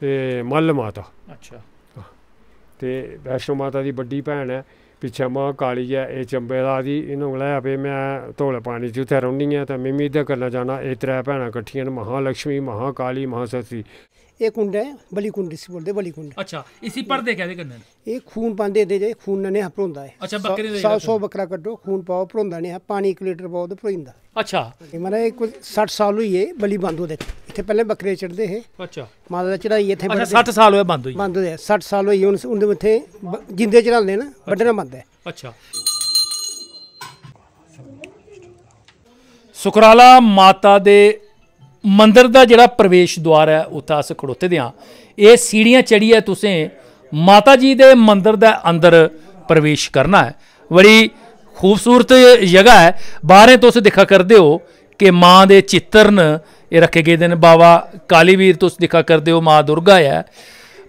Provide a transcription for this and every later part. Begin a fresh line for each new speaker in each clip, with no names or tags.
ਤੇ ਮੱਲ ਮਾਤਾ ਅੱਛਾ ਤੇ ਵੈਸ਼ਨੋ ਮਾਤਾ ਦੀ ਵੱਡੀ ਭੈਣ ਹੈ ਪਿੱਛੇ ਮਾ ਕਾਲੀ ਹੈ ਇਹ ਚੰਬੇ ਦਾ ਦੀ ਇਹਨੂੰ ਲੈ ਆਪੇ ਮੈਂ ਧੋਲੇ ਪਾਣੀ ਜੁਥੇ ਉੱਥੇ ਰਹਿਣੀ ਆ ਤਾਂ ਮਿਮੀ ਦੇ ਕਰਨਾ ਜਾਣਾ ਇਹ ਤਰੇ ਭੈਣਾਂ ਇਕੱਠੀਆਂ ਮਹਾ ਲక్ష్ਮੀ ਮਹਾ ਕਾਲੀ ਮਹਾ ਸਰਸੀ
ਇਹ ਕੁੰਡ ਹੈ ਬਲੀ ਕੁੰਡ ਇਸ ਬੋਲਦੇ ਬਲੀ ਕੁੰਡ ਅੱਛਾ ਇਸੀ ਪਰਦੇ ਕਹਦੇ ਕਰਨੇ ਇਹ ਖੂਨ ਪਾਉਂਦੇ ਦੇ ਜੇ ਖੂਨ ਨੇ ਭਰੋਂਦਾ ਹੈ ਅੱਛਾ ਬੱਕਰੇ ਦੇ 700 ਬੱਕਰਾ ਕੱਢੋ ਖੂਨ ਪਾਓ ਭਰੋਂਦਾ ਨੇ ਪਾਣੀ 1 ਲੀਟਰ ਪਾਓ ਤੇ ਭਰੋਂਦਾ ਅੱਛਾ ਇਹ ਮਰੇ ਇਹ ਕੁਝ 60 ਸਾਲ ਹੋਈ ਏ ਬਲੀ ਬੰਦ ਹੋ ਦੇ ਇੱਥੇ ਪਹਿਲੇ ਬੱਕਰੇ ਚੜਦੇ ਹੈ ਅੱਛਾ ਮਾਤਾ ਦਾ ਚੜਾਈ ਇੱਥੇ ਅੱਛਾ 60 ਸਾਲ ਹੋਏ ਬੰਦ ਹੋਈ ਬੰਦ ਹੋਏ 60 ਸਾਲ ਹੋਈ ਹੁਣ ਉਹਦੇ ਉੱਥੇ ਜਿੰਦੇ ਚੜਾਉਂਦੇ ਨਾ ਵੱਡਣਾ ਬੰਦ ਹੈ
ਅੱਛਾ ਸੁਖਰਾਲਾ ਮਾਤਾ ਦੇ ਮੰਦਰ ਦਾ ਜਿਹੜਾ ਪ੍ਰਵੇਸ਼ ਦੁਆਰ ਹੈ ਉੱਥੇ ਅਸ ਖੜੋਤੇ ਦਿਆਂ ਇਹ ਸੀੜੀਆਂ ਚੜੀ ਹੈ ਤੁਸੀਂ ਮਾਤਾ ਜੀ ਦੇ ਮੰਦਰ ਦਾ ਅੰਦਰ ਪ੍ਰਵੇਸ਼ ਕਰਨਾ ਹੈ ਬੜੀ ਖੂਬਸੂਰਤ ਜਗ੍ਹਾ ਹੈ ਬਾਹਰੇ ਤੁਸੀਂ ਦਿਖਾ ਕਰਦੇ ਹੋ ਕਿ ਮਾਂ ਦੇ ਚਿੱਤਰਨ ਇਹ ਰੱਖੇ ਗਏ ਨੇ ਬਾਬਾ ਕਾਲੀਵੀਰ ਤੁਸੀਂ ਦਿਖਾ ਕਰਦੇ ਹੋ ਮਾਂ ਦੁਰਗਾ ਹੈ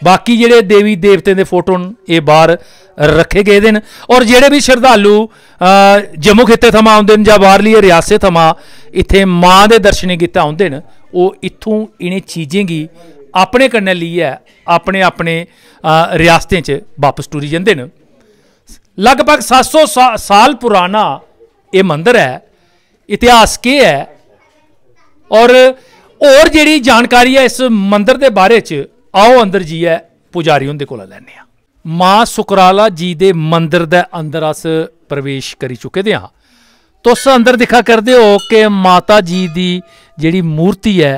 ਬਾਕੀ ਜਿਹੜੇ ਦੇਵੀ ਦੇਵਤੇ ਦੇ ਫੋਟੋ ਇਹ ਬਾਹਰ ਰੱਖੇ ਗਏ ਦੇ ਨੇ ਔਰ ਜਿਹੜੇ ਵੀ ਸ਼ਰਧਾਲੂ ਜੰਮੂ ਖੇਤੇ ਥਮਾ ਆਉਂਦੇ ਨੇ ਜਾਂ ਬਾਹਰਲੀ ਰਿਆਸਤ ਥਮਾ ਇੱਥੇ ਮਾਂ ਦੇ ਦਰਸ਼ਨ ਕੀਤਾ ਆਉਂਦੇ ਨੇ ਉਹ ਇੱਥੋਂ ਇਹਨੇ ਗੀ ਆਪਣੇ ਕੰਨੇ ਲਈ ਹੈ ਆਪਣੇ ਆਪਣੇ ਰਿਆਸਤਾਂ 'ਚ ਵਾਪਸ ਟੁਰੀ ਜਾਂਦੇ ਨੇ ਲਗਭਗ 700 ਸਾਲ ਪੁਰਾਣਾ ਇਹ ਮੰਦਿਰ ਹੈ ਇਤਿਹਾਸ ਕੀ ਹੈ ਔਰ ਹੋਰ ਜਿਹੜੀ ਜਾਣਕਾਰੀ ਹੈ ਇਸ ਮੰਦਿਰ ਦੇ ਬਾਰੇ 'ਚ ਆਓ ਅੰਦਰ ਜੀ ਐ ਪੁਜਾਰੀ ਉਹਦੇ ਕੋਲ ਲੈਣੇ ਆ ਮਾਂ ਸੁਕਰਾਲਾ ਜੀ ਦੇ ਮੰਦਿਰ ਦੇ ਅੰਦਰ ਅਸ ਪ੍ਰਵੇਸ਼ ਕਰੀ ਚੁੱਕੇ ਦੇ ਆ ਤੁਸ ਅੰਦਰ ਦਿਖਾ ਕਰਦੇ ਹੋ ਕਿ ਮਾਤਾ ਜੀ ਦੀ ਜਿਹੜੀ ਮੂਰਤੀ ਹੈ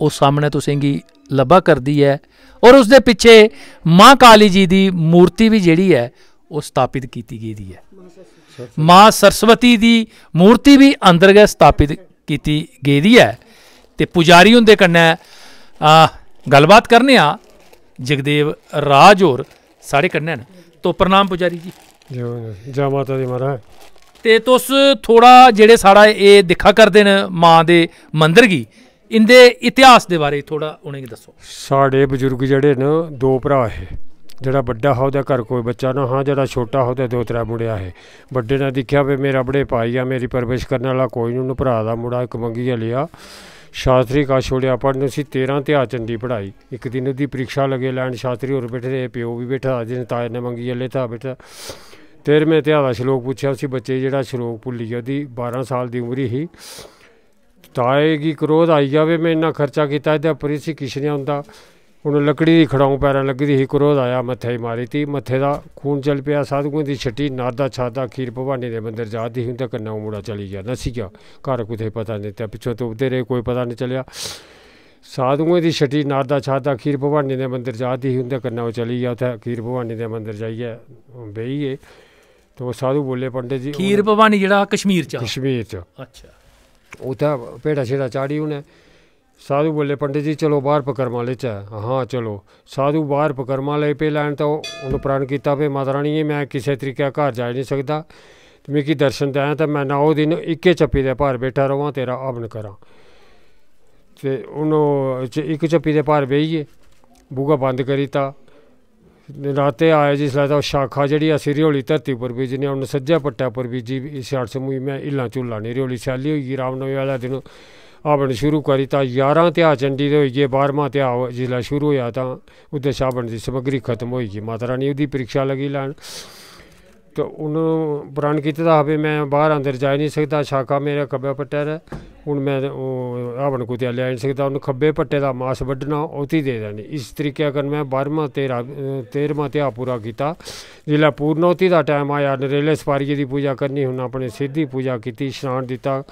ਉਹ ਸਾਹਮਣੇ ਤੁਸੀਂ ਕੀ ਲੱਭਾ ਕਰਦੀ ਹੈ ਔਰ ਉਸ ਦੇ ਪਿੱਛੇ ਮਾਂ ਕਾਲੀ ਜੀ ਦੀ ਮੂਰਤੀ ਵੀ ਜਿਹੜੀ ਹੈ ਉਹ ਸਥਾਪਿਤ ਕੀਤੀ ਗਈ ਦੀ ਹੈ ਮਾਂ ਸਰਸਵਤੀ ਦੀ ਮੂਰਤੀ ਵੀ ਅੰਦਰ ਗਏ ਸਥਾਪਿਤ ਕੀਤੀ ਗਈ ਦੀ ਹੈ ਤੇ ਪੁਜਾਰੀ ਹੁੰਦੇ ਕੰਨੇ ਗੱਲਬਾਤ ਕਰਨੇ ਆ ਜਗਦੇਵ ਰਾਜ ਹੋਰ ਸਾਡੇ ਕੰਨੇ ਨੇ ਤੋਂ ਪ੍ਰਣਾਮ ਪੁਜਾਰੀ ਜੀ
ਜਾ ਮਾਤਾ ਦੀ ਮਹਾਰਾਜ
ਤੇ ਤੁਸ ਥੋੜਾ ਜਿਹੜੇ ਸਾੜਾ ਇਹ ਦਿਖਾ ਕਰਦੇ
ਨੇ ਮਾਂ ਦੇ ਮੰਦਿਰ ਕੀ
ਇੰਦੇ ਇਤਿਹਾਸ ਦੇ ਬਾਰੇ ਥੋੜਾ ਉਹਨੇ ਦੱਸੋ
ਸਾਡੇ ਬਜ਼ੁਰਗ ਜਿਹੜੇ ਨੇ ਦੋ ਭਰਾ ਹੈ ਜਿਹੜਾ ਵੱਡਾ ਹੋ ਉਹਦਾ ਘਰ ਕੋਈ ਬੱਚਾ ਨਾ ਹਾਂ ਜਿਹੜਾ ਛੋਟਾ ਹੋ ਤੇ ਦੋ ਤਰਾ ਮੁੰਡਿਆ ਹੈ ਵੱਡੇ ਨੇ ਦੇਖਿਆ ਵੀ ਮੇਰਾ ਬੜੇ ਭਾਈ ਆ ਮੇਰੀ ਪਰਵਿਸ਼ ਕਰਨ ਵਾਲਾ ਕੋਈ ਨਹੀਂ ਉਹਨੂੰ ਭਰਾ ਦਾ ਮੁੰਡਾ ਇੱਕ ਮੰਗੀ ਲਿਆ ਸ਼ਾਸਤਰੀ ਕਾ ਛੋੜਿਆ ਪੜਨ ਸੀ 13 ਧਿਆ ਚੰਦੀ ਪੜਾਈ ਇੱਕ ਦਿਨ ਉਹਦੀ ਪ੍ਰੀਖਿਆ ਲਗੇ ਲੈਣ ਸ਼ਾਸਤਰੀ ਹੋਰ ਬੈਠੇ ਰਹੇ ਪਿਓ ਵੀ ਬੈਠਾ ਨੇ ਤਾਏ ਨੇ ਮੰਗੀ ਜੱਲੇ ਤਾਂ ਬੈਠਾ ਤੇਰਵੇਂ ਧਿਆ ਦਾ ਸ਼ਲੋਕ ਪੁੱਛਿਆ ਸੀ ਬੱਚੇ ਜਿਹੜਾ ਸ਼ਲੋਕ ਭੁੱਲੀ ਗਿਆ ਉਹਦੀ 12 ਸਾਲ ਦੀ ਉਮਰ ਹੀ ਤਾਏ ਕੀ ਕ੍ਰੋਧ ਆਈ ਜਾਵੇ ਮੈਂ ਇੰਨਾ ਖਰਚਾ ਕੀਤਾ ਇਹਦਾ ਪਰਿਸੀ ਕਿਛ ਨਹੀਂ ਹੁੰਦਾ ਉਹਨੂੰ ਲੱਕੜੀ ਦੀ ਖੜਾਉਂ ਪੈਰਾਂ ਲੱਗੀ ਦੀ ਹੀ ਕਰੋਧ ਆਇਆ ਮੱਥੇ ਮਾਰੀ ਤੀ ਮੱਥੇ ਦਾ ਖੂਨ ਚੱਲ ਪਿਆ ਸਾਧੂਆਂ ਦੀ ਛੱਟੀ ਨਾਦਾ ਛਾਦਾ ਖੀਰ ਭਵਾਨੀ ਦੇ ਮੰਦਿਰ ਜਾਦੀ ਹੁੰਦਾ ਕੰਨਾ ਮੁੜਾ ਚਲੀ ਜਾਂਦਾ ਸੀਗਾ ਘਰ ਕੁਥੇ ਪਤਾ ਨਹੀਂ ਤੇ ਪਿੱਛੋਂ ਤੋਂ ਉਧਰੇ ਕੋਈ ਪਤਾ ਨਹੀਂ ਚੱਲਿਆ ਸਾਧੂਆਂ ਦੀ ਛੱਟੀ ਨਾਦਾ ਛਾਦਾ ਖੀਰ ਭਵਾਨੀ ਦੇ ਮੰਦਿਰ ਜਾਦੀ ਹੁੰਦਾ ਕੰਨਾ ਉਹ ਚਲੀ ਗਿਆ ਉੱਥੇ ਖੀਰ ਭਵਾਨੀ ਦੇ ਮੰਦਿਰ ਜਾਈਏ ਬਈਏ ਤੋ ਸਾਧੂ ਬੋਲੇ ਪੰਡਿਤ ਜੀ ਖੀਰ ਭਵਾਨੀ ਜਿਹੜਾ ਕਸ਼ਮੀਰ ਚ ਕਸ਼ਮੀਰ ਚ ਅੱਛਾ ਉਹ ਤਾਂ ਪੇੜਾ ਛੇੜਾ ਚਾੜੀ ਉਹਨੇ ਸਾਧੂ ਪੰਡਿਤ ਜੀ ਚਲੋ ਬਾਹਰ ਪਕਰਮਾ ਲੈ ਚਾ ਹਾਂ ਚਲੋ ਸਾਧੂ ਬਾਹਰ ਪਕਰਮਾ ਲੈ ਪੇ ਲੈਣ ਤਾਂ ਉਹਨੂੰ ਪ੍ਰਣ ਕੀਤਾ ਵੀ ਮਾਤਾ ਰਾਣੀ ਮੈਂ ਕਿਸੇ ਤਰੀਕੇ ਘਰ ਜਾ ਨਹੀਂ ਸਕਦਾ ਤੇ ਮੈਂ ਕੀ ਦਰਸ਼ਨ ਆਇਆ ਤਾਂ ਮੈਂ ਨਾ ਉਹ ਦਿਨ ਇੱਕੇ ਚੱਪੀ ਦੇ ਭਾਰ ਬੈਠਾ ਰਵਾਂ ਤੇਰਾ ਆਵਣ ਕਰਾਂ ਤੇ ਉਹਨੂੰ ਇੱਕ ਚੱਪੀ ਦੇ ਭਾਰ ਬਈਏ ਬੂਗਾ ਬੰਦ ਕਰੀਤਾ ਰਾਤੇ ਆਇਆ ਜਿਸ ਲਾ ਤਾਂ ਸ਼ਾਖਾ ਜਿਹੜੀ ਅਸੀਂ ਰਿਓਲੀ ਧਰਤੀ ਉੱਪਰ ਵੀ ਨੇ ਉਹਨੂੰ ਸੱਜਾ ਪੱਟਾ ਪਰ ਜੀ ਇਸ ਹੜ ਸਮੂਹ ਮੈਂ ਇਲਾ ਚੁੱਲਾ ਨਹੀਂ ਰਿਓਲੀ ਛਾਲੀ ਹੋਈ ਰਾਮਨਵਮੀ ਵਾਲਾ ਦਿਨ ਆਪਣ ਸ਼ੁਰੂ ਕਰੀ ਤਾਂ 11 ਧਿਆ ਚੰਡੀ ਦੇ ਹੋਈ ਜੇ 12ਵਾਂ ਧਿਆ ਜਿਲਾ ਸ਼ੁਰੂ ਹੋਇਆ ਤਾਂ ਉਦੇ ਸ਼ਾਬਣ ਦੀ ਸਮਗਰੀ ਖਤਮ ਹੋਈ ਜੀ ਮਾਤਾ ਰਾਣੀ ਉਹਦੀ ਪ੍ਰੀਖਿਆ ਲਗੀ ਲੈਣ ਤੇ ਉਹਨੂੰ ਪ੍ਰਣ ਕੀਤਾ ਤਾਂ ਹਵੇ ਮੈਂ ਬਾਹਰ ਅੰਦਰ ਜਾ ਨਹੀਂ ਸਕਦਾ ਸ਼ਾਕਾ ਮੇਰੇ ਖੱਬੇ ਪੱਟੇ ਦਾ ਹੁਣ ਮੈਂ ਉਹ ਆਪਣ ਕੋ ਤੇ ਲੈ ਨਹੀਂ ਸਕਦਾ ਉਹਨੂੰ ਖੱਬੇ ਪੱਟੇ ਦਾ ਮਾਸ ਵੱਢਣਾ ਉਹਤੀ ਦੇ ਦੇਣੀ ਇਸ ਤਰੀਕੇ ਕਰਨ ਮੈਂ 12ਵਾਂ 13 13ਵਾਂ ਧਿਆ ਪੂਰਾ ਕੀਤਾ ਜਿਲਾ ਪੂਰਨੋਤੀ ਦਾ ਟਾਈਮ ਆਇਆ ਨਰੇਲੇ ਸਵਾਰੀ ਦੀ ਪੂਜਾ ਕਰਨੀ ਹੁਣ ਆਪਣੇ ਸਿੱਧੀ ਪੂਜਾ ਕੀਤੀ ਇਸ਼ਨਾਨ ਦਿੱਤਾ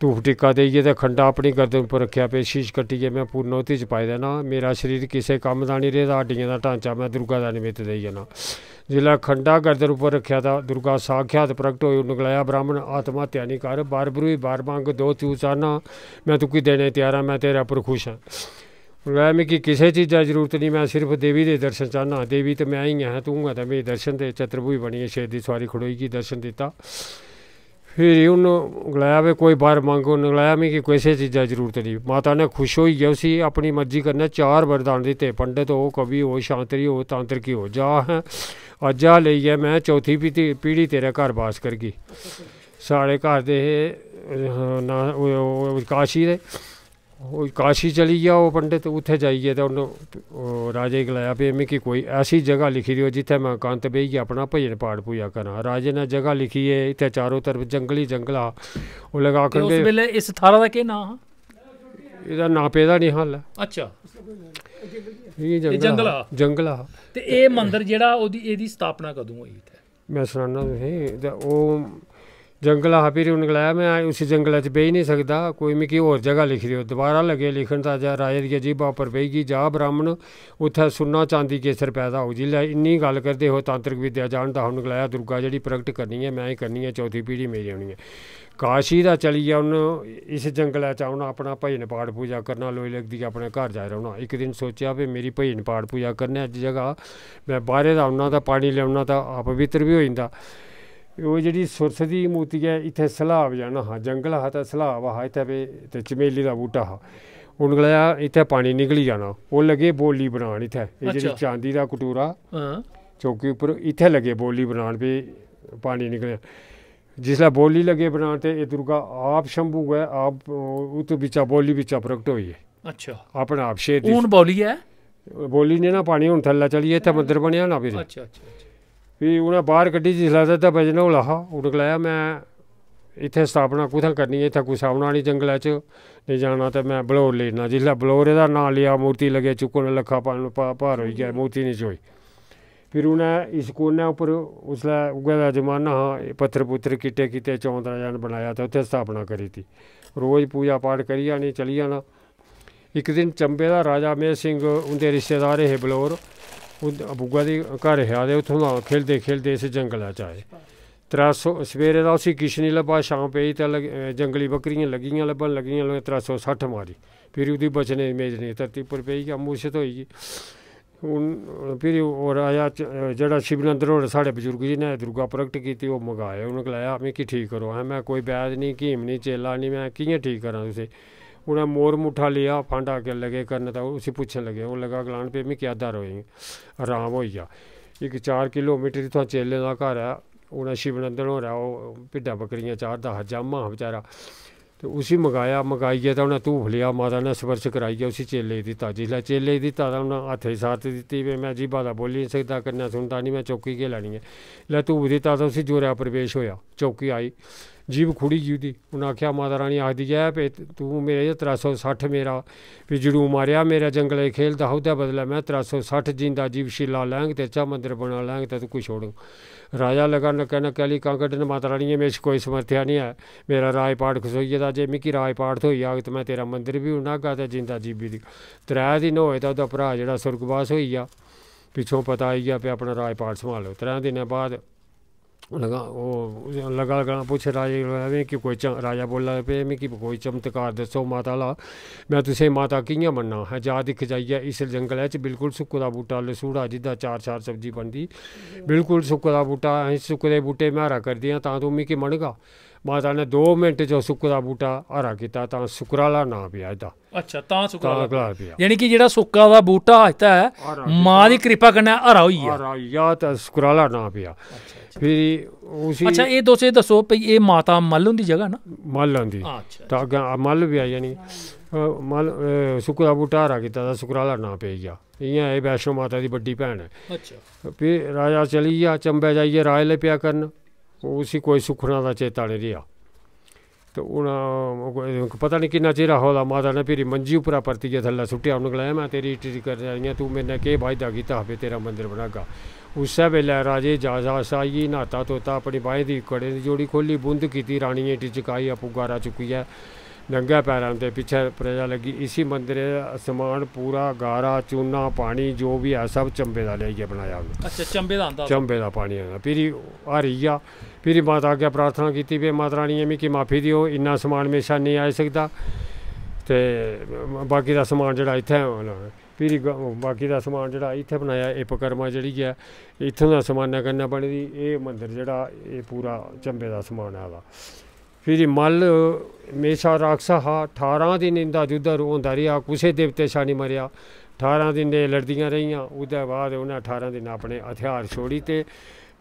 ਧੂਪ ਟਿੱਕਾ ਦੇਈਏ ਤੇ ਖੰਡਾ ਆਪਣੀ ਗਰਦਨ ਉੱਪਰ ਰੱਖਿਆ ਪਿਆ ਸ਼ੀਸ਼ ਕੱਟੀਏ ਮੈਂ ਪੂਰਨੋਤੀ ਚ ਪਾਈ ਦੇਣਾ ਮੇਰਾ ਸਰੀਰ ਕਿਸੇ ਕੰਮ ਦਾ ਨਹੀਂ ਰਹਿਦਾ ਹੱਡੀਆਂ ਦਾ ਢਾਂਚਾ ਮੈਂ ਦੁਰਗਾ ਦਾ ਨਿਮਿਤ ਦੇਈ ਜਾਣਾ ਜਿਲਾ ਖੰਡਾ ਗਰਦਨ ਉੱਪਰ ਰੱਖਿਆ ਦਾ ਦੁਰਗਾ ਸਾਖਿਆਤ ਪ੍ਰਗਟ ਹੋਈ ਨਿਕਲਿਆ ਬ੍ਰਾਹਮਣ ਆਤਮਾ ਧਿਆਨੀ ਕਰ ਕਰ ਬਾਰਬਰੂਈ ਬਾਰ ਮੰਗ ਦੋ ਚੂਚਾਨਾ ਮੈਂ ਤੁਕੀ ਦੇਣੇ ਤਿਆਰਾ ਮੈਂ ਤੇਰਾ ਪਰ ਖੁਸ਼ ਹਾਂ ਮੈਂ ਕਿ ਕਿਸੇ ਚੀਜ਼ ਦੀ ਜ਼ਰੂਰਤ ਨਹੀਂ ਮੈਂ ਸਿਰਫ ਦੇਵੀ ਦੇ ਦਰਸ਼ਨ ਚਾਹਨਾ ਦੇਵੀ ਤੇ ਮੈਂ ਹੀ ਹਾਂ ਤੂੰ ਹਾਂ ਤਾਂ ਮੇਰੇ ਦਰਸ਼ਨ ਤੇ ਚਤਰਭੂਈ ਬਣੀ ਛੇ ਦੀ ਸਵਾਰੀ ਖੜੋਈ ਕੀ ਦਰਸ਼ਨ ਦਿੱਤਾ फिर उन गलाया भाई कोई बार मंग उन गलाया मिगी किसै चीजा दी जरूरत नेईं माता ने खुश होइयै उसी अपनी मर्जी कन्नै चार वरदान दित्ते पंडित हो कवि हो शांतरी हो तांत्रिक हो जा अज्जा लेइयै मैं चौथी पीढ़ी तेरे घर वास करगी साढ़े घर दे हे काशी दे ਉਹ ਕਾਸ਼ੀ ਚਲੀ ਗਿਆ ਉਹ ਪੰਡਿਤ ਉੱਥੇ ਜਾਈਏ ਤੇ ਉਹਨੂੰ ਰਾਜੇ ਗਲਾਇਆ ਵੀ ਐਵੇਂ ਕਿ ਕੋਈ ਐਸੀ ਜਗ੍ਹਾ ਲਿਖੀ ਦਿਓ ਜਿੱਥੇ ਮੈਂ ਕੰਤ ਬਈ ਕੇ ਆਪਣਾ ਭਜਨ ਪਾੜ ਪੂਜਾ ਕਰਾਂ ਰਾਜੇ ਨੇ ਜਗ੍ਹਾ ਲਿਖੀ ਏ ਇੱਥੇ ਚਾਰੋਂ ਤਰਫ ਜੰਗਲੀ ਜੰਗਲਾ ਉਹ ਲਗਾ ਕੇ ਉਸ ਵੇਲੇ ਇਸ ਥਾਰਾ ਦਾ ਕੀ ਨਾਮ ਹੈ ਇਹਦਾ ਨਾਂ ਪੇਦਾ ਨਹੀਂ ਹਾਲ ਅੱਛਾ ਇਹ ਜੰਗਲਾ ਜੰਗਲਾ
ਤੇ ਇਹ ਮੰਦਿਰ ਜਿਹੜਾ ਉਹਦੀ ਇਹਦੀ ਸਥਾਪਨਾ ਕਦੋਂ ਹੋਈ ਇੱਥੇ
ਮੈਂ ਸੁਣਾਉਣਾ ਤੁਸੀਂ ਉਹ ਜੰਗਲ ਆ ਫਿਰ ਉਹਨੇ ਕਿਹਾ ਮੈਂ ਉਸ ਜੰਗਲ 'ਚ ਬੈ ਨਹੀਂ ਸਕਦਾ ਕੋਈ ਮੈਂ ਕੀ ਹੋਰ ਜਗ੍ਹਾ ਲਿਖ ਰਿਓ ਦੁਬਾਰਾ ਲਗੇ ਲਿਖਣ ਦਾ ਜਾ ਰਾਜੇ ਦੀ ਜੀਬਾ ਉੱਪਰ ਬੈਗੀ ਜਾ ਬ੍ਰਾਹਮਣ ਉਥੇ ਸੁਨਣਾ ਚਾਂਦੀ ਕੇਸਰ ਪੈਦਾ ਹੋ ਜੀ ਲੈ ਇੰਨੀ ਗੱਲ ਕਰਦੇ ਹੋ ਤਾਂਤਰਿਕ ਵਿਦਿਆ ਜਾਣਦਾ ਹੁਣ ਕਿਹਾ ਦੁਰਗਾ ਜਿਹੜੀ ਪ੍ਰਗਟ ਕਰਨੀ ਹੈ ਮੈਂ ਹੀ ਕਰਨੀ ਹੈ ਚੌਥੀ ਪੀੜੀ ਮੇਰੀ ਹੋਣੀ ਹੈ ਕਾਸ਼ੀ ਦਾ ਚਲੀ ਗਿਆ ਉਹਨੂੰ ਇਸ ਜੰਗਲਾ ਚ ਆਉਣਾ ਆਪਣਾ ਭਜਨ ਪਾੜ ਪੂਜਾ ਕਰਨਾ ਲੋਈ ਲੱਗਦੀ ਆਪਣੇ ਘਰ ਜਾ ਰਹਿਣਾ ਇੱਕ ਦਿਨ ਸੋਚਿਆ ਵੀ ਮੇਰੀ ਭਜਨ ਪਾੜ ਪੂਜਾ ਕਰਨੇ ਅੱਜ ਜਗਾ ਮੈਂ ਬਾਹਰੇ ਦਾ ਉਹਨਾਂ ਦਾ ਪਾਣੀ ਲੈ ਉਹਨਾਂ ਦਾ ਅਪਵਿੱਤਰ ਵੀ ਹੋ ਜਾਂਦਾ ਉਹ ਜਿਹੜੀ ਸੁਰਸ ਦੀ ਹੈ ਇੱਥੇ ਸਲਾਬ ਜਾਣਾ ਹਾਂ ਜੰਗਲ ਹਾਂ ਤਾਂ ਸਲਾਬ ਹਾਂ ਇੱਥੇ ਵੀ ਤੇ ਚਮੇਲੀ ਦਾ ਬੂਟਾ ਹਾਂ ਉਹਨਾਂ ਗਲਾ ਇੱਥੇ ਪਾਣੀ ਨਿਕਲੀ ਜਾਣਾ ਉਹ ਲਗੇ ਬੋਲੀ ਬਣਾਉਣ ਇੱਥੇ ਇਹ ਜਿਹੜੀ ਚਾਂਦੀ ਦਾ ਕਟੂਰਾ ਹਾਂ ਚੌਕੀ ਉੱਪਰ ਇੱਥੇ ਲਗੇ ਬੋਲੀ ਬਣਾਉਣ ਵੀ ਪਾਣੀ ਨਿਕਲੇ ਜਿਸਲਾ ਬੋਲੀ ਲਗੇ ਬਣਾਉਣ ਤੇ ਇਹ ਦੁਰਗਾ ਆਪ ਸ਼ੰਭੂ ਹੈ ਆਪ ਉਹ ਤੋਂ ਵਿਚਾ ਬੋਲੀ ਵਿਚਾ ਪ੍ਰਗਟ ਹੋਈ ਹੈ ਅੱਛਾ ਆਪਣਾ ਆਪ ਸ਼ੇਰ ਦੀ ਹੁਣ ਬੋਲੀ ਹੈ ਬੋਲੀ ਨੇ ਨਾ ਪਾਣੀ ਹੁਣ ਥੱਲਾ ਚਲੀ ਇੱਥੇ ਮੰਦਰ ਬਣਿਆ ਨਾ ਵੀਰੇ ਅੱਛਾ ਅੱਛਾ ਵੀ ਉਹਨੇ ਬਾਹਰ ਕੱਢੀ ਜਿਸਲਾ ਦਾ ਬਜਨ ਹੋਲਾ ਉਡਕਲਾਇਆ ਮੈਂ ਇੱਥੇ ਸਥਾਪਨਾ ਕੁਥਾ ਕਰਨੀ ਹੈ ਇੱਥੇ ਕੋਈ ਸਾਵਣਾ ਨਹੀਂ ਜੰਗਲਾ ਚ ਨਹੀਂ ਜਾਣਾ ਤੇ ਮੈਂ ਬਲੋਰ ਲੈਣਾ ਜਿਸਲਾ ਬਲੋਰ ਇਹਦਾ ਨਾਂ ਲਿਆ ਮੂਰਤੀ ਲਗੇ ਚੁੱਕਣ ਲੱਖਾ ਪਾਣ ਭਾਰ ਹੋਈ ਗਿਆ ਮੂਰਤੀ ਨਹੀਂ ਚੋਈ ਫਿਰ ਉਹਨੇ ਇਸ ਕੋਨੇ ਉੱਪਰ ਉਸਲਾ ਉਗਿਆ ਦਾ ਜਮਾਨਾ ਪੱਥਰ ਪੁੱਤਰ ਕਿਤੇ ਕਿਤੇ ਚੌਂਦਰਾ ਜਾਨ ਬਣਾਇਆ ਤੇ ਉੱਥੇ ਸਥਾਪਨਾ ਕਰੀ ਸੀ ਰੋਜ਼ ਪੂਜਾ ਪਾਠ ਕਰੀ ਜਾਣੀ ਚਲੀ ਜਾਣਾ ਇੱਕ ਦਿਨ ਚੰਬੇ ਦਾ ਰਾਜਾ ਮੇਰ ਸਿੰਘ ਉਹਦੇ ਰਿਸ਼ਤੇਦਾਰ ਹੈ ਬਲੋਰ ਉਹ ਬੁੱਗਾ ਦੇ ਘਰ ਹਿਆ ਦੇ ਉਥੋਂ ਨਾ ਖੇਲਦੇ ਖੇਲਦੇ ਇਸ ਜੰਗਲ ਚ ਆਏ 300 ਸਵੇਰੇ ਦਾ ਅਸੀਂ ਕਿਸ਼ਨੀ ਲੱਭਾ ਸ਼ਾਮ ਪਈ ਤਾਂ ਜੰਗਲੀ ਬੱਕਰੀਆਂ ਲੱਗੀਆਂ ਲੱਭਣ ਲੱਗੀਆਂ ਲੋ 360 ਮਾਰੀ ਫਿਰ ਉਹਦੀ ਬਚਨੇ ਮੇਜ ਨਹੀਂ ਧਰਤੀ ਪਰ ਪਈ ਕਿ ਅਮੂਸ਼ਤ ਹੋਈ ਗਈ ਹੁਣ ਫਿਰ ਉਹ ਰਾਜਾ ਜਿਹੜਾ ਸ਼ਿਵਨੰਦਰ ਹੋਰ ਸਾਡੇ ਬਜ਼ੁਰਗ ਜੀ ਨੇ ਦੁਰਗਾ ਪ੍ਰਗਟ ਕੀਤੀ ਉਹ ਮਗਾਇਆ ਉਹਨਾਂ ਕਲਾਇਆ ਮੈਂ ਕਿ ਠੀਕ ਕਰੋ ਮੈਂ ਕੋਈ ਬੈਦ ਨਹੀਂ ਕੀਮ ਨਹੀਂ ਚੇਲਾ ਨਹੀਂ ਮੈਂ ਕਿਵੇਂ ਠੀਕ ਕਰਾਂ ਤੁਸੀਂ ਉਹਨਾਂ ਮੋਰ ਮੁਠਾ ਲਿਆ ਫਾਂਡਾ ਕੇ ਲਗੇ ਕਰਨ ਤਾਂ ਉਸੇ ਪੁੱਛਣ ਲਗੇ ਉਹ ਲਗਾ ਗਲਾਂ ਪੇ ਮੈਂ ਕਿਆ ਦਰ ਹੋਈ ਆਰਾਮ ਹੋਈਆ ਇੱਕ 4 ਕਿਲੋਮੀਟਰ ਤੋਂ ਚੇਲੇ ਦਾ ਘਰ ਆ ਉਹਨਾਂ ਸ਼ਿਵਨੰਦਨ ਹੋ ਰਿਹਾ ਉਹ ਪਿੱਡਾ ਬੱਕਰੀਆਂ ਚਾਰ ਦਾ ਹਜਾਮਾ ਵਿਚਾਰਾ ਤੇ ਉਸੇ ਮਗਾਇਆ ਮਗਾਈਏ ਤਾਂ ਉਹਨਾਂ ਧੂਫ ਲਿਆ ਮਾਦਾ ਨੇ ਸਵਰਸ਼ ਕਰਾਈ ਗਿਆ ਉਸੇ ਚੇਲੇ ਦੀ ਤਾਜੀ ਲੈ ਚੇਲੇ ਦੀ ਤਾਦਾ ਉਹਨਾਂ ਹੱਥੇ ਸਾਥ ਦਿੱਤੀ ਵੇ ਮੈਂ ਜੀ ਬਾਦਾ ਬੋਲੀ ਨਹੀਂ ਸਕਦਾ ਕਰਨਾ ਸੁਣਦਾ ਨਹੀਂ ਮੈਂ ਚੌਕੀ ਕੇ ਲੈਣੀ ਹੈ ਲੈ ਧੂਫ ਦੀ ਤਾਦਾ ਉਸੇ ਜੋਰਾ ਪਰਵੇਸ਼ ਹੋਇਆ ਚੌਕੀ ਆਈ ਜੀਬ ਖੁੜੀ ਜੀ ਦੀ ਉਹਨਾਂ ਆਖਿਆ ਮਾਤਾ ਰਾਣੀ ਆਖਦੀ ਜੈ ਪੇ ਤੂੰ ਮੇਰੇ 360 ਮੇਰਾ ਵੀ ਜੜੂ ਮਾਰਿਆ ਮੇਰਾ ਜੰਗਲੇ ਖੇਲਦਾ ਹਉਦਾ ਬਦਲਾ ਮੈਂ 360 ਜਿੰਦਾ ਜੀਵ ਸ਼ਿਲਾ ਲਾਂਗ ਤੇ ਚਾ ਮੰਦਰ ਬਣਾ ਲਾਂਗ ਤੇ ਤੂੰ ਕੁਛ ਛੋੜੂ ਰਾਜਾ ਲਗਾ ਨ ਕਹਿਣਾ ਕਲੀ ਕਾਂਗੜ ਨ ਮਾਤਾ ਰਾਣੀ ਮੇਸ਼ ਕੋਈ ਸਮਰਥਿਆ ਨਹੀਂ ਹੈ ਮੇਰਾ ਰਾਜ ਪਾਠ ਖਸੋਈਏ ਦਾ ਜੇ ਮਿੱਕੀ ਰਾਜ ਪਾਠ ਹੋਈ ਆਗ ਤੇ ਮੈਂ ਤੇਰਾ ਮੰਦਰ ਵੀ ਉਨਾਗਾ ਤੇ ਜਿੰਦਾ ਜੀਵੀ ਦੀ ਤਰਾ ਦਿਨ ਹੋਏ ਤਾਂ ਉਹਦਾ ਭਰਾ ਜਿਹੜਾ ਸੁਰਗਵਾਸ ਹੋਈ ਆ ਪਿੱਛੋਂ ਪਤਾ ਆਈ ਗਿਆ ਵੀ ਆਪਣਾ ਰਾਜ ਪਾਠ ਸੰਭਾਲੋ ਤਰਾ ਦਿਨਾਂ ਬਾਅਦ ਲਗਾ ਉਹ ਲਗਾ ਲਗਾ ਪੁੱਛ ਰਾਜੇ ਨੇ ਕਿ ਕੋਈ ਰਾਜਾ ਬੋਲਾ ਪਏ ਮੈਂ ਕਿ ਕੋਈ ਚਮਤਕਾਰ ਦੱਸੋ ਮਾਤਾ ਲਾ ਮੈਂ ਤੁਸੇ ਮਾਤਾ ਕਿਹਾਂ ਮੰਨਾ ਹੈ ਜਾ ਦਿਖ ਜਾਈਏ ਇਸ ਜੰਗਲ ਵਿੱਚ ਬਿਲਕੁਲ ਸੁੱਕੂ ਦਾ ਬੂਟਾ ਲਸੂੜਾ ਜਿੱਦਾ ਚਾਰ ਚਾਰ ਸਬਜ਼ੀ ਬਣਦੀ ਬਿਲਕੁਲ ਸੁੱਕੂ ਦਾ ਬੂਟਾ ਸੁੱਕੇ ਬੂਟੇ ਮਹਾਰਾ ਕਰਦੀਆਂ ਤਾਂ ਤੂੰ ਮੀ ਕਿ ਮੜਗਾ ਮਾਤਾ ਨੇ 2 ਮਿੰਟ ਚ ਸੁੱਕ ਦਾ ਬੂਟਾ ਹਰਾ ਕੀਤਾ ਤਾਂ ਸੁਕਰਾਲਾ ਨਾਂ ਪਿਆ ਇਹਦਾ ਅੱਛਾ ਤਾਂ ਸੁਕਰਾਲਾ ਪਿਆ ਯਾਨੀ ਕਿ ਜਿਹੜਾ ਸੁੱਕਾ ਦਾ ਬੂਟਾ ਹਜਤਾ ਹੈ ਮਾਂ ਦੀ ਕਿਰਪਾ ਕਰਨਾ ਹਰਾ ਹੋਈ ਹੈ ਹਰਾ ਯਾ ਤਾਂ ਸੁਕਰਾਲਾ ਨਾਂ ਪਿਆ ਫਿਰ ਉਸੇ ਅੱਛਾ ਇਹ ਦੋਸੇ
ਦੱਸੋ ਭਈ ਇਹ ਮਾਤਾ ਮੱਲ ਹੁੰਦੀ ਜਗ੍ਹਾ ਨਾ
ਮੱਲ ਹੁੰਦੀ ਤਾਂ ਅੱਗੇ ਮੱਲ ਆ ਯਾਨੀ ਮਲ ਬੂਟਾ ਹਰਾ ਕੀਤਾ ਤਾਂ ਸੁਕਰਾਲਾ ਨਾਂ ਪਈ ਗਿਆ ਇਹਾਂ ਇਹ ਵੈਸ਼ਨੋ ਮਾਤਾ ਦੀ ਵੱਡੀ ਭੈਣ ਹੈ ਅੱਛਾ ਫਿਰ ਰਾਜਾ ਚਲੀ ਗਿਆ ਚੰਬੇ ਜਾਈਏ ਰਾਜ ਲੈ ਪਿਆ ਕਰਨ ਉਹ ਉਸੀ ਕੋਈ ਸੁਖਨਾ ਦਾ ਚੇਤਾ ਨਹੀਂ ਰਿਹਾ ਤੇ ਉਹਨਾਂ ਪਤਾ ਨਹੀਂ ਕਿੰਨਾ ਚਿਰ ਹੋਦਾ ਮਾਦਾ ਨੇ ਫਿਰ ਮੰਜੀ ਉਪਰ ਪਰਤੀ ਜੇ ਥੱਲਾ ਸੁੱਟਿਆ ਉਹਨੂੰ ਗਲਾਇਆ ਮੈਂ ਤੇਰੀ ਟਿਟੀ ਕਰ ਰਹੀਆਂ ਤੂੰ ਮੇਰੇ ਨਾਲ ਕੀ ਵਾਅਦਾ ਕੀਤਾ ਹੋਵੇ ਤੇਰਾ ਮੰਦਿਰ ਬਣਾਗਾ ਉਸੇ ਵੇਲੇ ਰਾਜੇ ਜਾਜਾ ਸਾਈ ਨਾਤਾ ਤੋਤਾ ਆਪਣੀ ਬਾਹ ਦੀ ਕੜੇ ਦੀ ਜੋੜੀ ਖੋਲੀ ਬੁੰਦ ਕੀਤੀ ਰਾਣੀ ਏਟੀ ਚਕਾਈ ਆਪੂ ਗਾਰਾ ਚੁੱਕੀ ਹੈ ਨੰਗੇ ਪੈਰਾਂ ਦੇ ਪਿੱਛੇ ਪ੍ਰਜਾ ਲੱਗੀ ਇਸੇ ਮੰਦਿਰ ਅਸਮਾਨ ਪੂਰਾ ਗਾਰਾ ਚੂਨਾ ਪਾਣੀ ਜੋ ਵੀ ਹੈ ਸਭ ਚੰਬੇ ਦਾ ਲੈ ਕੇ ਬਣਾਇਆ ਅੱਛਾ ਚੰਬੇ ਦਾ ਆਂਦਾ ਚੰਬੇ ਦਾ ਪਾਣੀ ਆਂਦਾ ਪੀਰੀ ਹਰੀਆ ਪੀਰੀ ਮਾਤਾ ਅੱਗੇ ਪ੍ਰਾਰਥਨਾ ਕੀਤੀ ਵੀ ਮਾਤਾ ਰਾਣੀ ਐਵੇਂ ਕਿ ਮਾਫੀ ਦਿਓ ਇੰਨਾ ਸਮਾਨ ਮੇਸ਼ਾ ਨਹੀਂ ਆ ਸਕਦਾ ਤੇ ਬਾਕੀ ਦਾ ਸਮਾਨ ਜਿਹੜਾ ਇੱਥੇ ਪੀਰੀ ਬਾਕੀ ਦਾ ਸਮਾਨ ਜਿਹੜਾ ਇੱਥੇ ਬਣਾਇਆ ਇਹ ਪਕਰਮਾ ਜਿਹੜੀ ਹੈ ਇੱਥੋਂ ਦਾ ਸਮਾਨ ਨਾ ਕਰਨਾ ਬਣਦੀ ਇਹ ਮੰਦਿਰ ਜਿਹੜਾ ਇਹ ਪੂਰਾ ਚੰਬੇ ਦਾ ਸਮਾਨ ਆਵਾ ਫਿਰ ਮਲ ਮੇਸ਼ਾ ਰਾਖਸਾ 18 ਦਿਨ ਇੰਦਾ ਜੁਦਰ ਹੁੰਦਾ ਰਿਹਾ ਕਿਸੇ ਦੇਵਤੇ ਸ਼ਾਨੀ ਮਰਿਆ 18 ਦਿਨ ਦੇ ਲੜਦੀਆਂ ਰਹੀਆਂ ਉਹਦੇ ਬਾਅਦ ਉਹਨਾਂ 18 ਦਿਨ ਆਪਣੇ ਹਥਿਆਰ ਛੋੜੀ ਤੇ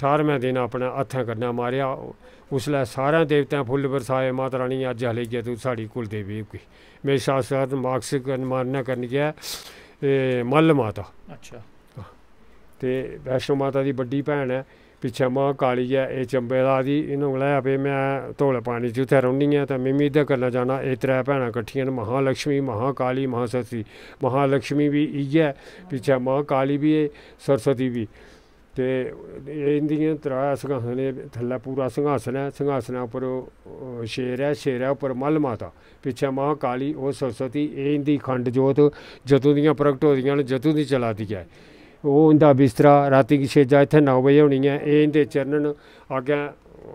18ਵੇਂ ਦਿਨ ਆਪਣਾ ਹੱਥਾਂ ਕਰਨਾ ਮਾਰਿਆ ਉਸਲੇ ਸਾਰਿਆਂ ਦੇਵਤਿਆਂ ਫੁੱਲ ਵਰਸਾਏ ਮਾਤਾ ਰਾਣੀ ਅੱਜ ਹਲੇ ਗਿਆ ਤੂੰ ਸਾਡੀ ਕੁਲ ਦੇਵੀ ਕੋਈ ਮੇਸ਼ਾ ਸਰ ਮਾਕਸਿਕ ਮਾਰਨਾ ਕਰਨ ਗਿਆ ਮੱਲ ਮਾਤਾ ਅੱਛਾ ਤੇ ਵੈਸ਼ਨੋ ਮਾਤਾ ਦੀ ਵੱਡੀ ਭੈਣ ਹੈ ਪਿੱਛੇ ਮਾਂ ਕਾਲੀ ਐ ਇਹ ਚੰਬੇ ਦਾ ਦੀ ਇਹਨੂੰ ਲੈ ਆਵੇ ਮੈਂ ਢੋਲ ਪਾਣੀ ਜਿੱਥੇ ਰਹਿੰਦੀ ਐ ਤਾਂ ਮਿਮੀ ਦੇ ਕਰਨਾ ਜਾਣਾ ਇਹ ਤਰੇ ਭੈਣਾ ਇਕੱਠੀਆਂ ਮਹਾ ਲక్ష్ਮੀ ਮਹਾ ਕਾਲੀ ਮਹਾ ਸਤੀ ਮਹਾ ਲక్ష్ਮੀ ਵੀ ਇਹ ਪਿੱਛੇ ਮਾਂ ਕਾਲੀ ਵੀ ਸਰਸਤੀ ਵੀ ਤੇ ਇੰਦੀਆਂ ਤਰਾ ਸੰਘਾਸਨ ਨੇ ਥੱਲੇ ਪੂਰਾ ਸੰਘਾਸਨ ਹੈ ਸੰਘਾਸਨ ਉੱਪਰ ਸ਼ੇਰ ਹੈ ਸ਼ੇਰ ਹੈ ਉੱਪਰ ਮਲ ਮਾਤਾ ਪਿੱਛੇ ਮਾਂ ਕਾਲੀ ਉਹ ਸਰਸਤੀ ਇਹ ਇੰਦੀ ਖੰਡ ਜੋਤ ਜਦੋਂ ਦੀਆਂ ਪ੍ਰਗਟ ਹੋ ਨੇ ਜਦੋਂ ਦੀ ਚਲਾਦੀ ਹੈ ਉਹ ਇਹਦਾ ਬਿਸਤਰਾ ਰਾਤੀ ਕੀ ਛੇਜਾ ਇੱਥੇ ਨਾ ਵਜੇ ਹੋਣੀ ਹੈ ਇਹ ਇਹਦੇ ਚਰਨਨ ਅੱਗੇ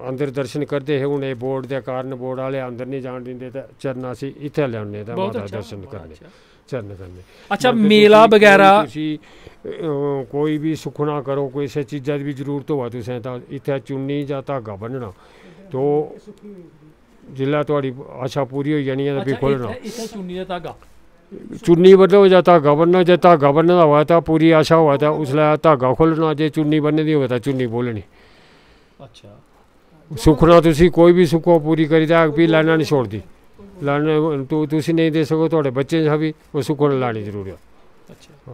ਅੰਦਰ ਦਰਸ਼ਨ ਕਰਦੇ ਹੁਣ ਇਹ ਬੋਰਡ ਦੇ ਕਾਰਨ ਬੋਰਡ ਵਾਲੇ ਅੰਦਰ ਨਹੀਂ ਜਾਣ ਦਿੰਦੇ ਤਾਂ ਚਰਨਾ ਸੀ ਇੱਥੇ ਲਿਆਉਂਦੇ ਤਾਂ ਮਾਤਾ ਦਰਸ਼ਨ ਕਰਨੇ ਚਰਨ ਕਰਨੇ ਅੱਛਾ ਮੇਲਾ ਵਗੈਰਾ ਤੁਸੀਂ ਕੋਈ ਵੀ ਸੁਖਣਾ ਕਰੋ ਕੋਈ ਸੇ ਚੀਜ਼ਾਂ ਦੀ ਵੀ ਜ਼ਰੂਰਤ ਹੋਵੇ ਤੁਸੀਂ ਤਾਂ ਇੱਥੇ ਚੁੰਨੀ ਜਾਂ ਧਾਗਾ ਬੰਨਣਾ ਤੋ ਜ਼ਿਲ੍ਹਾ ਤੁਹਾਡੀ ਆਸ਼ਾ ਪੂਰੀ ਹੋ ਜਾਣੀ ਹੈ ਤਾਂ ਵੀ ਖੋਲਣਾ ਇੱਥੇ
ਚੁੰਨੀ ਦਾ ਧਾਗਾ
ਚੁੰਨੀ ਬੰਨੋ ਜਾਂ ਤਾਂ ਗਵਰਨਰ ਜੇ ਤਾਂ ਗਵਰਨਰ ਦਾ ਹੋਇਆ ਤਾਂ ਪੂਰੀ ਆਸ਼ਾ ਹੋਇਆ ਤਾਂ ਉਸ ਲਈ ਧਾਗਾ ਖੋਲਣਾ ਜੇ ਚੁੰਨੀ ਬੰਨੇ ਦੀ ਹੋਵੇ ਤਾਂ ਚੁੰਨੀ ਬੋਲਣੀ ਅੱਛਾ ਸੁਖਣਾ ਤੁਸੀਂ ਕੋਈ ਵੀ ਸੁਖੋ ਪੂਰੀ ਕਰੀ ਜਾ ਵੀ ਲੈਣਾ ਨਹੀਂ ਛੋੜਦੀ ਲੈਣਾ ਤੂੰ ਤੁਸੀਂ ਨਹੀਂ ਦੇ ਸਕੋ ਤੁਹਾਡੇ ਬੱਚੇ ਜਾਂ ਵੀ ਉਹ ਸੁਖੋ ਲਾਣੀ ਜ਼ਰੂਰੀ ਹੈ ਅੱਛਾ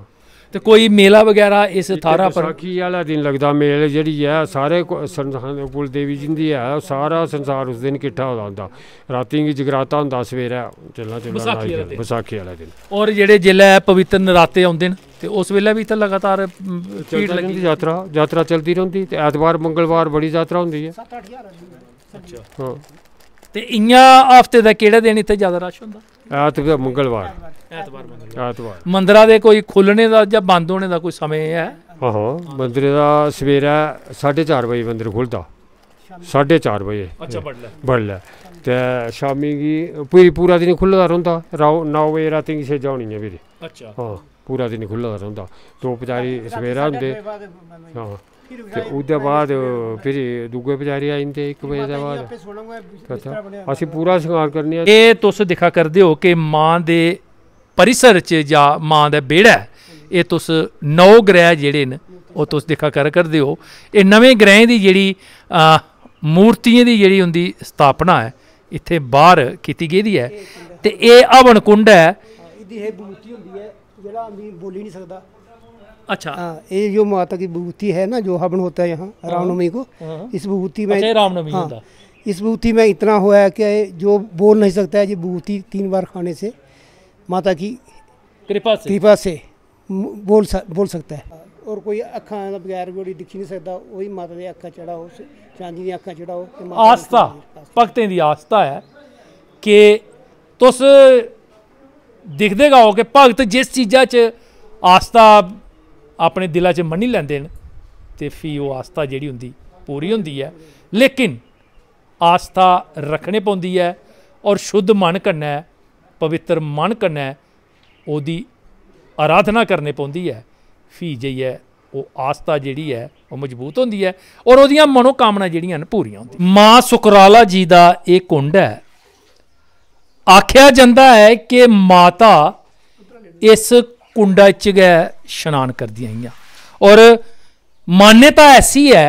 ਤੇ ਕੋਈ ਮੇਲਾ ਵਗੈਰਾ ਇਸ ਥਾਰਾ ਪਰ
ਸਾਖੀ ਵਾਲਾ ਦਿਨ ਲੱਗਦਾ ਮੇਲੇ ਜਿਹੜੀ ਹੈ ਸਾਰੇ ਸੰਸਾਰ ਕੁਲ ਦੇਵੀ ਜਿੰਦੀ ਹੈ ਸਾਰਾ ਸੰਸਾਰ ਉਸ ਦਿਨ ਇਕੱਠਾ ਹੋ ਜਾਂਦਾ ਰਾਤੀ ਕੀ ਜਗਰਾਤਾ ਹੁੰਦਾ ਸਵੇਰੇ ਚੱਲਣਾ ਚੱਲਣਾ ਵਿਸਾਖੀ ਵਾਲਾ ਦਿਨ
ਔਰ ਜਿਹੜੇ ਜ਼ਿਲ੍ਹਾ ਪਵਿੱਤਰ ਨਰਾਤੇ ਆਉਂਦੇ ਨੇ ਤੇ
ਉਸ ਵੇਲੇ ਵੀ ਤਾਂ ਲਗਾਤਾਰ ਚੱਲਦੀ ਲੱਗੀ ਯਾਤਰਾ ਯਾਤਰਾ ਚੱਲਦੀ ਰਹਿੰਦੀ ਤੇ ਐਤਵਾਰ ਮੰਗਲਵਾਰ ਬੜੀ ਯਾਤਰਾ ਹੁੰਦੀ ਹੈ 7-8 ਹਜ਼ਾਰ ਅੱਛਾ ਹਾਂ ਤੇ ਇੰਨਾ ਹਫਤੇ ਦਾ ਕਿਹੜਾ ਦਿਨ ਇੱਥੇ
ਜ਼ਿਆਦਾ ਰਸ਼ ਹੁੰਦਾ
ਐਤਵਾਰ ਮੰਗਲਵਾਰ ਐਤਵਾਰ ਮੰਗਲਵਾਰ ਐਤਵਾਰ
ਮੰਦਰਾ ਦੇ ਕੋਈ ਖੁੱਲਣੇ ਦਾ ਜਾਂ ਬੰਦ ਹੋਣੇ ਦਾ ਕੋਈ ਸਮੇਂ ਹੈ
ਹਾਂ ਮੰਦਿਰ ਦਾ ਸਵੇਰਾ 4:30 ਵਜੇ ਮੰਦਿਰ ਖੁੱਲਦਾ 4:30 ਵਜੇ ਅੱਛਾ ਬੜਲਾ ਬੜਲਾ ਤੇ ਸ਼ਾਮੀ ਕੀ ਪੂਰੀ ਪੂਰਾ ਦਿਨ ਖੁੱਲਦਾ ਰਹਿੰਦਾ ਰਾਉ 9 ਵਜੇ ਰਾਤੀ ਕਿਸੇ ਜਾਉਣੀ ਹੈ ਵੀਰੇ ਅੱਛਾ ਹਾਂ ਪੂਰਾ ਦਿਨ ਖੁੱਲਦਾ ਰਹਿੰਦਾ ਤੋਂ ਪਚਾਰੀ ਸਵੇਰਾ ਹੁੰਦੇ ਹਾਂ ਤੇ ਉਹਦੇ ਬਾਅਦ ਫਿਰ ਦੂਗੇ ਬਜਾਰੀ ਆ ਜਾਂਦੇ 1 ਵਜੇ ਦਾ ਬਾਅਦ ਅਸੀਂ ਪੂਰਾ ਸ਼ਿੰਗਾਰ ਕਰਨੀ ਆ ਇਹ
ਤੁਸੀਂ ਦਿਖਾ ਕਰਦੇ ਹੋ ਕਿ ਮਾਂ ਦੇ ਪਰਿਸਰ ਚ ਜਾਂ ਮਾਂ ਦਾ ਬੇੜਾ ਇਹ ਤੁਸ ਨੌ ਗ੍ਰਹਿ ਜਿਹੜੇ ਨੇ ਉਹ ਤੁਸ ਦਿਖਾ ਕਰ ਕਰਦੇ ਹੋ ਇਹ ਨਵੇਂ ਗ੍ਰਹਿ ਦੀ ਜਿਹੜੀ ਮੂਰਤੀਆਂ ਦੀ ਜਿਹੜੀ ਹੁੰਦੀ ਸਥਾਪਨਾ ਹੈ ਇੱਥੇ ਬਾਹਰ ਕੀਤੀ ਗਈ ਦੀ ਹੈ
ਤੇ ਇਹ ਹਵਨ ਕੁੰਡ ਹੈ ਇਹਦੀ ਇਹ ਬੂਤੀ ਹੁੰਦੀ ਹੈ ਜਿਹੜਾ ਅਮੀ ਬੋਲੀ ਨਹੀਂ ਸਕਦਾ अच्छा हाँ, ये जो माता की विभूति है ना जो हवन होता है यहाँ हाँ। रामनवमी को हाँ। इस विभूति में अच्छा, रामनवमी हाँ, इस विभूति में इतना हुआ है कि जो बोल नहीं सकता है ये विभूति तीन बार खाने से माता की कृपा से कृपा से बोल बोल सकता है और कोई अखा बगैर गोड़ी दिखी नहीं सकता वही माता की अखा चढ़ा चांदी की अखा चढ़ा आस्था
भगतें की आस्था है कि तुस दिखदे गो कि भगत जिस चीज़ा च आस्था ਆਪਣੇ ਦਿਲਾਂ 'ਚ ਮੰਨੀ ਲੈਂਦੇ ਨੇ ਤੇ ਫੀ ਉਹ ਆਸਥਾ ਜਿਹੜੀ ਹੁੰਦੀ ਪੂਰੀ ਹੁੰਦੀ ਹੈ ਲੇਕਿਨ ਆਸਥਾ ਰੱਖਣੇ ਪਉਂਦੀ ਹੈ ਔਰ ਸ਼ੁੱਧ ਮਨ ਕਰਨਾ ਹੈ ਪਵਿੱਤਰ ਮਨ ਕਰਨਾ ਹੈ ਉਹਦੀ ਆਰਾਧਨਾ ਕਰਨੇ ਪਉਂਦੀ ਹੈ ਫੀ ਜਈ ਹੈ ਉਹ ਆਸਥਾ ਜਿਹੜੀ ਹੈ ਉਹ ਮਜ਼ਬੂਤ ਹੁੰਦੀ ਹੈ ਔਰ ਉਹਦੀਆਂ ਮਨੋ ਕਾਮਨਾ ਜਿਹੜੀਆਂ ਨੇ ਪੂਰੀਆਂ ਹੁੰਦੀਆਂ ਮਾਂ ਸੁਕਰਾਲਾ ਜੀ ਦਾ ਇਹ ਕੁੰਡ ਹੈ ਆਖਿਆ ਜਾਂਦਾ ਹੈ ਕਿ ਮਾਤਾ ਇਸ ਕੁੰਡਾ ਚ ਗਏ ਇਸ਼ਨਾਨ ਕਰਦੀਆਂ ਆਈਆਂ ਔਰ ਮਾਨਤਾ ਐਸੀ ਹੈ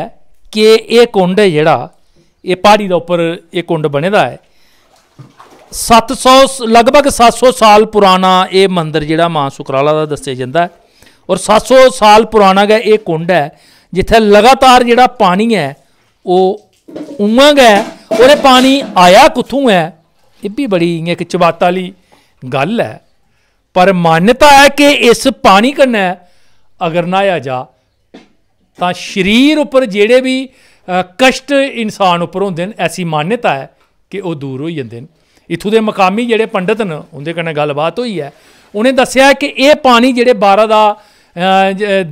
ਕਿ ਇਹ ਕੁੰਡ ਜਿਹੜਾ ਇਹ ਪਹਾੜੀ ਦੇ ਉੱਪਰ ਇਹ ਕੁੰਡ ਬਣਦਾ ਹੈ 700 ਲਗਭਗ 700 ਸਾਲ ਪੁਰਾਣਾ ਇਹ ਮੰਦਿਰ ਜਿਹੜਾ ਮਾਂ ਸੁਕਰਾਲਾ ਦਾ ਦੱਸਿਆ ਜਾਂਦਾ ਹੈ ਔਰ 700 ਸਾਲ ਪੁਰਾਣਾ ਹੈ ਇਹ ਕੁੰਡ ਹੈ ਜਿੱਥੇ ਲਗਾਤਾਰ ਜਿਹੜਾ ਪਾਣੀ ਹੈ ਉਹ ਗਿਆ ਔਰ ਇਹ ਪਾਣੀ ਆਇਆ ਕਿੱਥੋਂ ਹੈ ਇਹ ਵੀ ਬੜੀ ਇੱਕ ਚਵਾਤਾ ਵਾਲੀ ਗੱਲ ਹੈ पर ਹੈ ਕਿ ਇਸ ਪਾਣੀ पानी ਅਗਰ ਨਾ ਆ ਜਾ ਤਾਂ ਸਰੀਰ ਉੱਪਰ ਜਿਹੜੇ ਵੀ ਕਸ਼ਟ ਇਨਸਾਨ ਉੱਪਰ ਹੁੰਦੇ ਨੇ ਐਸੀ ਮਾਨਤਾ ਹੈ ਕਿ ਉਹ ਦੂਰ ਹੋ ਜਾਂਦੇ ਨੇ ਇਥੋਂ ਦੇ ਮਕਾਮੀ ਜਿਹੜੇ ਪੰਡਤ ਨੇ ਉਹਦੇ ਕੰਨੇ ਗੱਲਬਾਤ ਹੋਈ ਹੈ ਉਹਨੇ ਦੱਸਿਆ ਕਿ ਇਹ ਪਾਣੀ ਜਿਹੜੇ 12 ਦਾ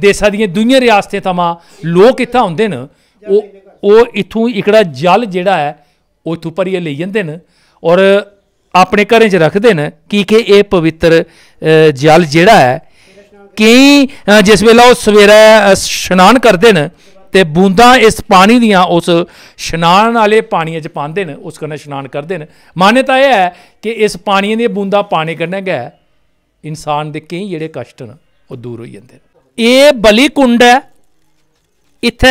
ਦੇਸ਼ਾਂ ਦੀਆਂ ਦੁਨੀਆ ਰਿਆਸਤੇ ਤਮਾ ਲੋਕ ਇੱਥਾ ਹੁੰਦੇ ਨੇ ਉਹ ਉਹ ਇਥੋਂ ਇਕੜਾ ਜਲ ਜਿਹੜਾ ਹੈ ਉਹ ਇਥੋਂ ਇਹ ਲੈ ਜਾਂਦੇ ਨੇ ਔਰ ਆਪਣੇ ਘਰੇ 'ਚ ਰੱਖਦੇ ਨੇ ਕਿ ਕਿ ਇਹ ਪਵਿੱਤਰ ਜਲ ਜਿਹੜਾ ਹੈ ਕਿ ਜਿਸ ਵੇਲੇ ਉਹ ਸਵੇਰੇ ਇਸ਼ਨਾਨ ਕਰਦੇ ਨੇ ਤੇ ਬੂੰਦਾਂ ਇਸ ਪਾਣੀ ਦੀਆਂ ਉਸ ਇਸ਼ਨਾਨ ਵਾਲੇ ਪਾਣੀ 'ਚ ਪਾਉਂਦੇ ਨੇ ਉਸ ਕਨੇ ਇਸ਼ਨਾਨ ਕਰਦੇ ਨੇ ਮਾਨਤਾ ਇਹ ਹੈ ਕਿ ਇਸ ਪਾਣੀ ਦੀਆਂ ਬੂੰਦਾਂ ਪਾਣੀ ਕਰਨੇ ਗਿਆ ਇਨਸਾਨ ਦੇ ਕਈ ਜਿਹੜੇ ਕਸ਼ਟ ਨੇ ਉਹ ਦੂਰ ਹੋ ਜਾਂਦੇ ਨੇ ਇਹ ਬਲੀ ਕੁੰਡ ਹੈ ਇੱਥੇ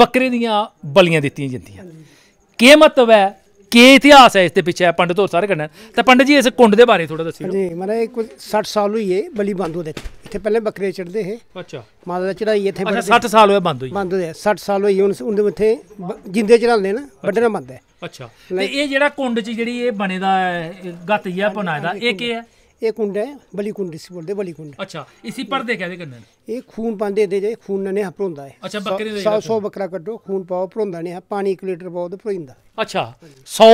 ਬੱਕਰੇ ਦੀਆਂ ਬਲੀਆਂ ਦਿੱਤੀਆਂ ਜਾਂਦੀਆਂ ਕੀ ਮਤਵ ਹੈ ਕੀ ਇਤਿਹਾਸ ਹੈ ਇਸ ਦੇ ਪਿੱਛੇ ਪੰਡਤ ਹੋਰ ਸਾਰੇ ਕਰਨਾ ਤਾਂ ਪੰਡਤ ਜੀ ਇਸ ਕੁੰਡ ਦੇ ਬਾਰੇ ਥੋੜਾ ਦੱਸਿਓ ਜੀ
ਮਾਰਾ ਇਹ ਕੁਝ 60 ਸਾਲ ਹੋਈ ਹੈ ਬਲੀ ਬੰਦ ਹੋ ਦੇ ਇੱਥੇ ਪਹਿਲੇ ਬੱਕਰੇ ਚੜਦੇ ਸੀ ਅੱਛਾ ਮਾਤਾ ਦਾ ਚੜਾਈ ਇੱਥੇ ਅੱਛਾ 60 ਸਾਲ ਹੋਏ ਬੰਦ ਹੋਈ ਬੰਦ ਗਿਆ 60 ਸਾਲ ਹੋਈ ਹੁਣ ਉਹਦੇ ਉੱਥੇ ਜਿੰਦੇ ਚੜਾਉਂਦੇ ਨਾ ਵੱਡਣਾ ਨਾ ਹੈ ਅੱਛਾ ਤੇ
ਇਹ ਜਿਹੜਾ ਕੁੰਡ 'ਚ ਜਿਹੜੀ ਇਹ ਬਣੇ ਦਾ ਗੱਤ ਜਿਹਾ ਬਣਾਇਆ ਇਹ ਕੀ ਹੈ
ਇਹ ਕੁੰਡ ਹੈ बली कुंड इसी बोलते बली कुंड अच्छा इसी पर्दे ਕਹਦੇ कन्नै ਇਹ ਖੂਨ ਪਾਉਂਦੇ ਦੇ ਜੇ ਖੂਨ ਨੇ ਹਪਰੋਂਦਾ ਭਰੋਂਦਾ ਹੈ ਅੱਛਾ, ਬੱਕਰੀ ਦਾ 100 ਬੱਕਰਾ ਕੱਢੋ ਖੂਨ ਪਾਓ ਭਰੋਂਦਾ ਨਿਆ ਪਾਣੀ 1 ਲੀਟਰ ਪਾਓ ਤੇ ਭਰੋਂਦਾ
ਅੱਛਾ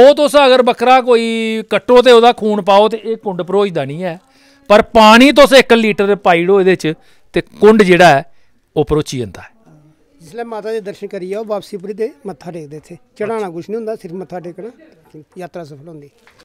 100 ਤੋਂ ਸਾ ਅਗਰ ਬੱਕਰਾ ਕੋਈ ਕੱਟੋ ਤੇ ਉਹਦਾ ਖੂਨ ਪਾਓ ਤੇ ਇਹ ਕੁੰਡ ਭਰੋਜਦਾ ਨਹੀਂ ਹੈ ਪਰ ਪਾਣੀ ਤੋਂ 1 ਲੀਟਰ ਪਾਈੜੋ ਇਹਦੇ ਚ ਤੇ ਕੁੰਡ ਜਿਹੜਾ ਹੈ ਉਹ ਭਰੋਚੀ ਜਾਂਦਾ ਹੈ
ਜਿਸਲੇ ਮਾਤਾ ਦੇ ਦਰਸ਼ਨ ਕਰੀ ਆਓ ਵਾਪਸੀ ਪੁਰੀ ਤੇ ਮੱਥਾ ਟੇਕਦੇ ਇੱਥੇ ਚੜਾਣਾ ਕੁਛ ਨਹੀਂ ਹੁੰਦਾ ਸਿਰਫ ਮੱਥਾ ਟੇਕਣਾ ਯਾਤਰਾ ਸਫਲ ਹੁੰਦੀ